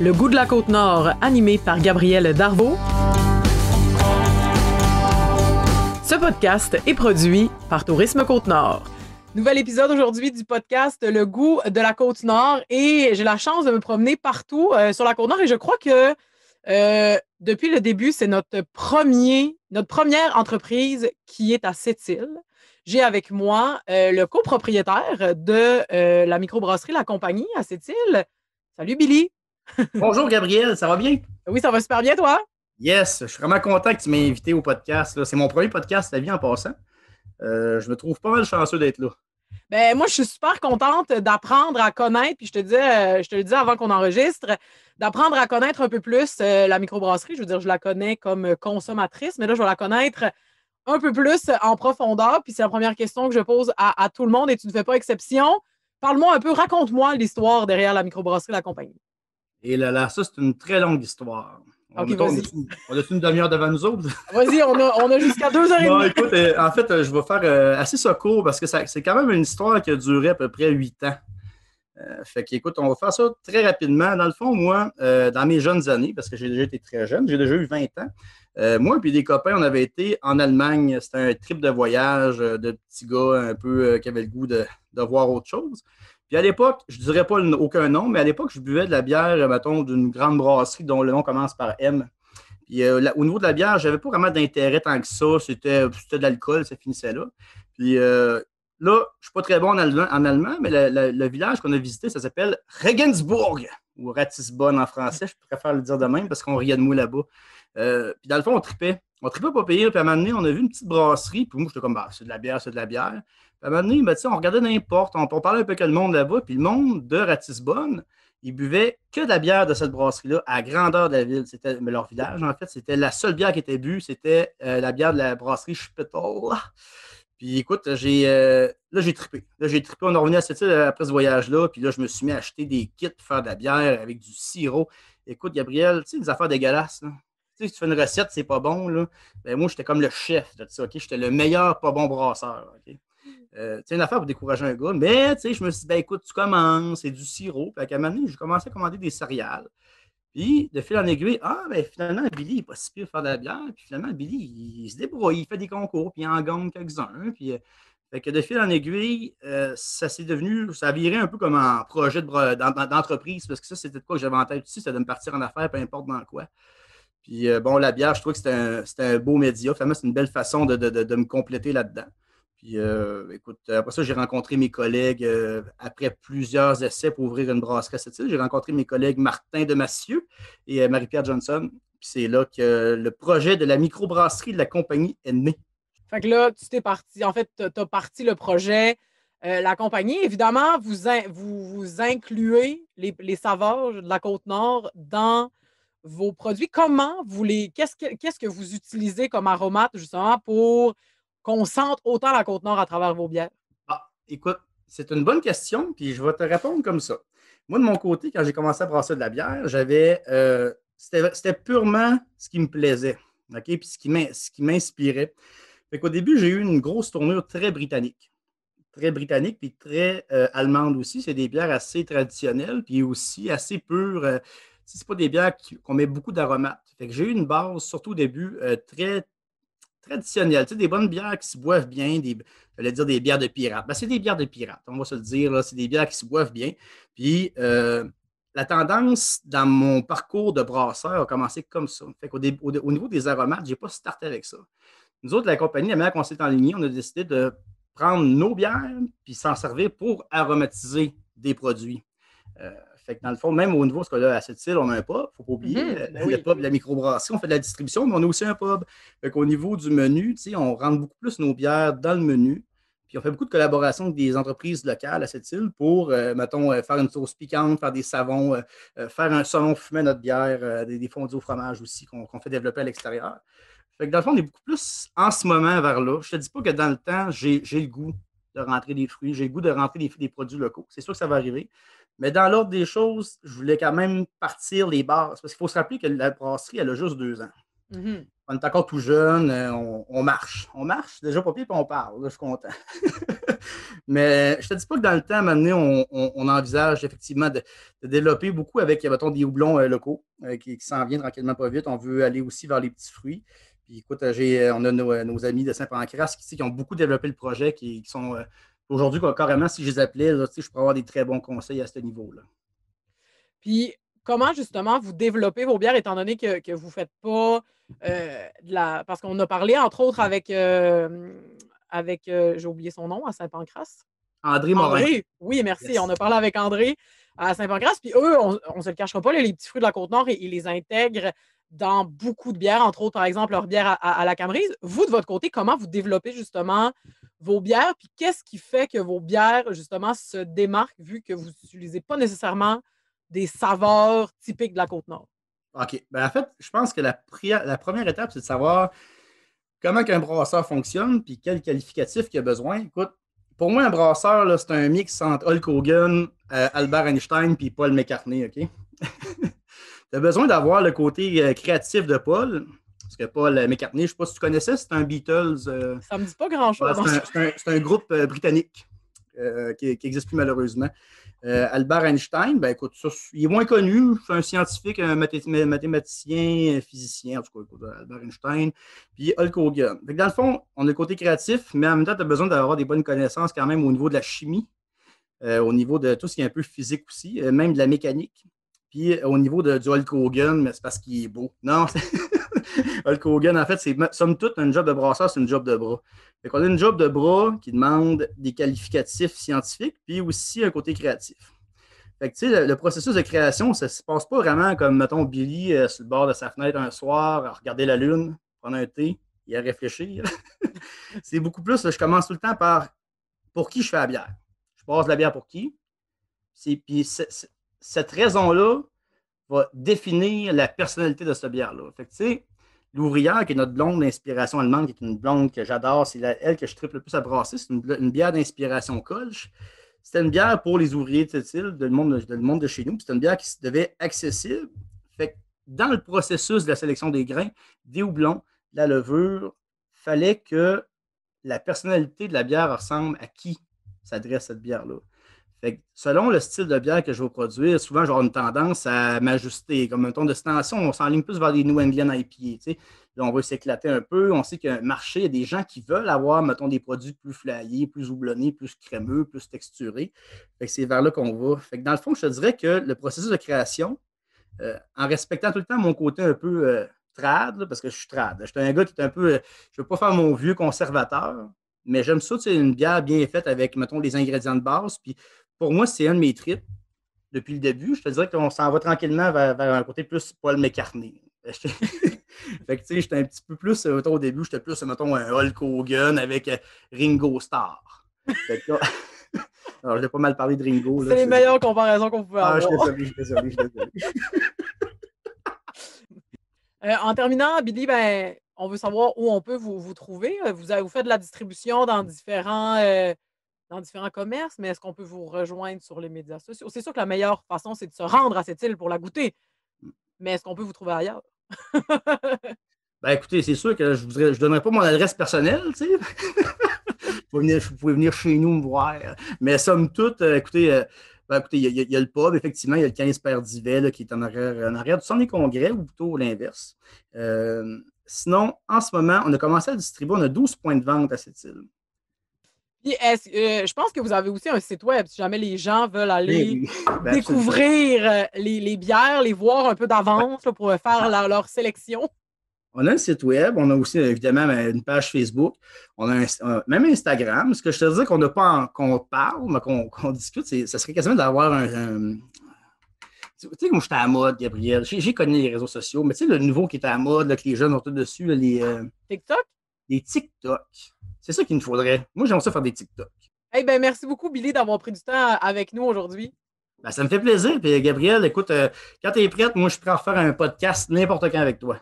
Le goût de la Côte-Nord, animé par Gabriel Darvaux. Ce podcast est produit par Tourisme Côte-Nord. Nouvel épisode aujourd'hui du podcast Le goût de la Côte-Nord et j'ai la chance de me promener partout euh, sur la Côte-Nord et je crois que euh, depuis le début, c'est notre premier, notre première entreprise qui est à Sept-Îles. J'ai avec moi euh, le copropriétaire de la microbrasserie La Compagnie à sept Salut Billy. Bonjour Gabriel, ça va bien? Oui, ça va super bien, toi? Yes, je suis vraiment content que tu m'aies invité au podcast. C'est mon premier podcast de la vie en passant. Euh, je me trouve pas mal chanceux d'être là. Ben, moi, je suis super contente d'apprendre à connaître, puis je te, dis, euh, je te le dis avant qu'on enregistre, d'apprendre à connaître un peu plus euh, la microbrasserie. Je veux dire, je la connais comme consommatrice, mais là, je vais la connaître un peu plus en profondeur. Puis c'est la première question que je pose à, à tout le monde et tu ne fais pas exception. Parle-moi un peu, raconte-moi l'histoire derrière la microbrasserie de la compagnie. Et là, ça, c'est une très longue histoire. On, a une demi-heure devant nous autres? Vas-y, on a, jusqu'à deux heures et demie. écoute, euh, en fait, euh, je vais faire euh, assez ça court parce que c'est quand même une histoire qui a duré à peu près huit ans. fait qu'écoute, on va faire ça très rapidement. Dans le fond, moi, dans mes jeunes années, parce que j'ai déjà été très jeune, j'ai déjà eu 20 ans, moi et puis des copains, on avait été en Allemagne. C'était un trip de voyage de petits gars un peu qui avaient le goût de voir autre chose. Puis à l'époque, je ne dirais pas aucun nom, mais à l'époque, je buvais de la bière, mettons, d'une grande brasserie dont le nom commence par M. Puis euh, au niveau de la bière, je n'avais pas vraiment d'intérêt tant que ça. C'était, de l'alcool, ça finissait là. Puis euh, là, je ne suis pas très bon en allemand, mais le village qu'on a visité, ça s'appelle Regensburg, ou Ratisbonne en français. Je préfère le dire de même parce qu'on riait de moi là-bas. Euh, puis dans le fond, on tripait. On tripait pas payer. Puis à un moment donné, on a vu une petite brasserie. Puis moi, j'étais comme, bah, c'est de la bière, c'est de la bière. Puis à un moment donné, ben, on regardait n'importe. On, parlait un peu que le monde là-bas. Puis le monde de Ratisbonne, ils buvaient que de la bière de cette brasserie-là à grandeur de la ville. C'était leur village, en fait. C'était la seule bière qui était bue. C'était euh, la bière de la brasserie Chipetal. Puis écoute, j'ai euh, là, j'ai trippé. Là, j'ai trippé. On est revenu à cette île après ce voyage-là. Puis là, je me suis mis à acheter des kits pour faire de la bière avec du sirop. Écoute, Gabriel, tu sais, des affaires dégueulasses. Là si tu fais une recette, c'est pas bon, là, ben, moi, j'étais comme le chef de ça, OK? J'étais le meilleur pas bon brasseur, OK? Euh, c'est une affaire pour décourager un gars, mais je me suis dit, ben, écoute, tu commences, c'est du sirop. Puis à un moment donné, j'ai commencé à commander des céréales. Puis, de fil en aiguille, ah, ben finalement, Billy, il n'est pas si pire faire de la bière. Puis finalement, Billy, il, se débrouille, il fait des concours, puis il en gagne quelques-uns. Puis, euh, fait que de fil en aiguille, euh, ça s'est devenu, ça virait un peu comme un projet d'entreprise, parce que ça, c'était quoi que j'avais en tête aussi, c'était de me partir en affaires, peu importe dans quoi. Puis euh, bon, la bière, je trouve que c'était un, beau média. Finalement, c'est une belle façon de, me compléter là-dedans. Puis euh, écoute, euh, après ça, j'ai rencontré mes collègues après plusieurs essais pour ouvrir une brasserie à cette île. J'ai rencontré mes collègues Martin de Massieu et Marie-Pierre Johnson. Puis c'est là que le projet de la microbrasserie de la compagnie est né. Fait que là, tu t'es parti. En fait, tu as, parti le projet. la compagnie. Évidemment, vous, vous, incluez les, les, savages de la Côte-Nord dans vos produits, comment vous les. Qu'est-ce que, qu'est-ce que vous utilisez comme aromate, justement, pour qu'on sente autant la Côte-Nord à travers vos bières? Ah, écoute, c'est une bonne question, puis je vais te répondre comme ça. Moi, de mon côté, quand j'ai commencé à brasser de la bière, j'avais. Euh, c'était, purement ce qui me plaisait, OK? Puis ce qui, qui m'inspirait. Fait qu'au début, j'ai eu une grosse tournure très britannique. Très britannique, puis très euh, allemande aussi. C'est des bières assez traditionnelles, puis aussi assez pures. Euh, ce c'est pas des bières qu'on met beaucoup d'aromates. j'ai eu une base, surtout au début, euh, très traditionnelle. des bonnes bières qui se boivent bien, des, j'allais dire des bières de pirates. Ben, c'est des bières de pirates, on va se le dire. C'est des bières qui se boivent bien. Puis euh, la tendance dans mon parcours de brasseur a commencé comme ça. au, niveau des aromates, je n'ai pas starté avec ça. Nous autres, la compagnie, la manière qu'on s'est enlignée, on a décidé de prendre nos bières puis s'en servir pour aromatiser des produits. Euh, fait que dans le fond, même au niveau, ce qu'on là, à cette île, on a un pub, faut pas oublier, mhm, euh, ben pub la microbrasserie, on fait de la distribution, mais on a aussi un pub. Fait qu'au niveau du menu, on rentre beaucoup plus nos bières dans le menu. Puis on fait beaucoup de collaborations avec des entreprises locales à cette île pour, euh, mettons, euh, faire une sauce piquante, faire des savons, faire un saumon fumé notre bière, des, des, fondus au fromage aussi qu'on fait développer à l'extérieur. Fait que dans le fond, on est beaucoup plus en ce moment vers là. Je te dis pas que dans le temps, j'ai le goût de rentrer des fruits, j'ai le goût de rentrer des, produits locaux. C'est sûr que ça va arriver. Mais dans l'ordre des choses, je voulais quand même partir les bars. Parce qu'il faut se rappeler que la brasserie, elle a juste deux ans. Mm-hmm. On est encore tout jeune, euh, on, marche. On marche, déjà pas pire, puis on parle. je suis content. Mais je te dis pas que dans le temps, à un on, on, envisage effectivement de, développer beaucoup avec, des houblons euh, locaux euh, qui, qui s'en viennent tranquillement pas vite. On veut aller aussi vers les petits fruits. Puis écoute, euh, euh, on a euh, nos, amis de Saint-Pancras qui, qui, ont beaucoup développé le projet, qui, sont aujourd'hui, carrément, si je les appelais, je pourrais avoir des très bons conseils à ce niveau-là. Puis comment justement vous développez vos bières, étant donné que, vous ne faites pas de la. Parce qu'on a parlé, entre autres, avec. avec j'ai oublié son nom, à Saint-Pancras. André Morin. André, oui, merci. On a parlé avec André à Saint-Pancras. Puis eux, on ne se le cachera pas, les petits fruits de la Côte-Nord, ils les intègrent dans beaucoup de bières, entre autres, par exemple, leur bière à, la cambrise. Vous, de votre côté, comment vous développez justement vos bières? Puis qu'est-ce qui fait que vos bières, justement, se démarquent vu que vous n'utilisez pas nécessairement des saveurs typiques de la Côte-Nord? OK. Ben, en fait, je pense que la, première étape, c'est de savoir comment un brasseur fonctionne puis quel qualificatif il a besoin. Écoute, pour moi, un brasseur, c'est un mix entre Hulk Hogan, euh, Albert Einstein puis Paul McCartney, OK? Tu as besoin d'avoir le côté euh, créatif de Paul. Parce que Paul euh, McCartney, je ne sais pas si tu connaissais, c'est un Beatles. Euh, ça ne me dit pas grand-chose. c'est un, groupe britannique qui n'existe plus malheureusement. Albert Einstein, ben, écoute, il est moins connu. C'est un scientifique, un mathématicien, un physicien, en tout cas, Albert Einstein, puis Hulk Hogan. dans le fond, on a le côté créatif, mais en même temps, tu as besoin d'avoir des bonnes connaissances quand même au niveau de la chimie, au niveau de tout ce qui est un peu physique aussi, même de la mécanique. Puis euh, au niveau de, du Hulk Hogan, mais c'est parce qu'il est beau. Non, Hulk Hogan, en fait, c'est somme toute, un job de brasseur, c'est une job de bras. Fait qu'on a une job de bras qui demande des qualificatifs scientifiques, puis aussi un côté créatif. Fait que, tu sais, le, processus de création, ça se passe pas vraiment comme, mettons, Billy euh, sur le bord de sa fenêtre un soir, à regarder la lune, prendre un thé et à réfléchir. c'est beaucoup plus, je commence tout le temps par pour qui je fais la bière. Je passe la bière pour qui. Puis c'est cette raison-là va définir la personnalité de cette bière-là. Fait tu qui est notre blonde d'inspiration allemande, qui est une blonde que j'adore, c'est elle que je triple le plus à brasser, c'est une, bière d'inspiration Kolsch. C'était une bière pour les ouvriers de de monde, de, chez nous. C'était une bière qui se devait accessible. Fait dans le processus de la sélection des grains, des houblons, la levure, fallait que la personnalité de la bière ressemble à qui s'adresse cette bière-là. Fait selon le style de bière que je vais produire, souvent, j'aurai une tendance à m'ajuster. Comme un ton de station, on s'enligne plus vers les New England IPA. sais. Là, on veut s'éclater un peu. On sait qu'un marché, il y a des gens qui veulent avoir, mettons, des produits plus flyés, plus houblonnés, plus crémeux, plus texturés. c'est vers là qu'on va. Fait dans le fond, je te dirais que le processus de création, euh, en respectant tout le temps mon côté un peu euh, trad, parce que je suis trad. Je suis un gars qui est un peu. Euh, je ne veux pas faire mon vieux conservateur, mais j'aime ça, c'est une bière bien faite avec, mettons, les ingrédients de base, puis pour moi, c'est un de mes trips depuis le début. Je te dirais qu'on s'en va tranquillement vers, un côté plus Paul McCartney. fait que, tu sais, j'étais un petit peu plus, euh, mettons, au début, j'étais plus, mettons, un Hulk Hogan avec euh, Ringo Starr. Fait que, alors, j'ai pas mal parlé de Ringo. C'est les meilleures comparaisons qu'on pouvait ah, avoir. je suis désolé, euh, en terminant, Billy, ben, on veut savoir où on peut vous, vous trouver. Vous, faites de la distribution dans différents dans différents commerces, mais est-ce qu'on peut vous rejoindre sur les médias sociaux? C'est sûr que la meilleure façon, c'est de se rendre à cette île pour la goûter, mmh. mais est-ce qu'on peut vous trouver ailleurs? ben écoutez, c'est sûr que je ne je donnerai pas mon adresse personnelle, tu sais. vous, pouvez venir chez nous me voir. Mais somme toute, euh, écoutez, euh, ben, écoutez, il y, a le pub, effectivement, il y a le 15 Père qui est en arrière, en arrière du centre des congrès, ou plutôt l'inverse. Euh, sinon, en ce moment, on a commencé à distribuer, on a 12 points de vente à cette île. Euh, je pense que vous avez aussi un site web si jamais les gens veulent aller ben, découvrir euh, les, bières, les voir un peu d'avance pour faire ah. leur, sélection. On a un site web, on a aussi évidemment ben, une page Facebook, on a même Instagram. Ce que je te dis qu'on n'a pas qu'on parle, mais qu'on, discute, ce ça serait quasiment d'avoir un, tu sais, comme j'étais à mode, Gabriel, j'ai, connu les réseaux sociaux, mais tu sais, le nouveau qui était à mode, que les jeunes ont tout dessus, les. Euh, TikTok? Les TikTok. C'est ça qu'il nous faudrait. Moi, j'aimerais ça faire des TikTok. Eh ben, merci beaucoup, Billy, d'avoir pris du temps avec nous aujourd'hui. Ben, ça me fait plaisir. Puis, Gabriel, écoute, euh, quand tu es prête, moi, je préfère faire un podcast n'importe quand avec toi.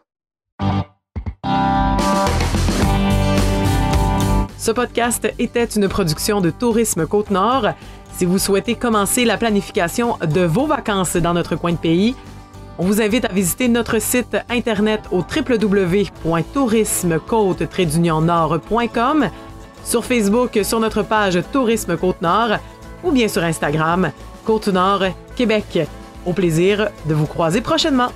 Ce podcast était une production de Tourisme Côte-Nord. Si vous souhaitez commencer la planification de vos vacances dans notre coin de pays, on vous invite à visiter notre site internet au www.tourismecôte-nord.com, sur Facebook sur notre page Tourisme Côte-Nord ou bien sur Instagram Côte-Nord Québec. Au plaisir de vous croiser prochainement.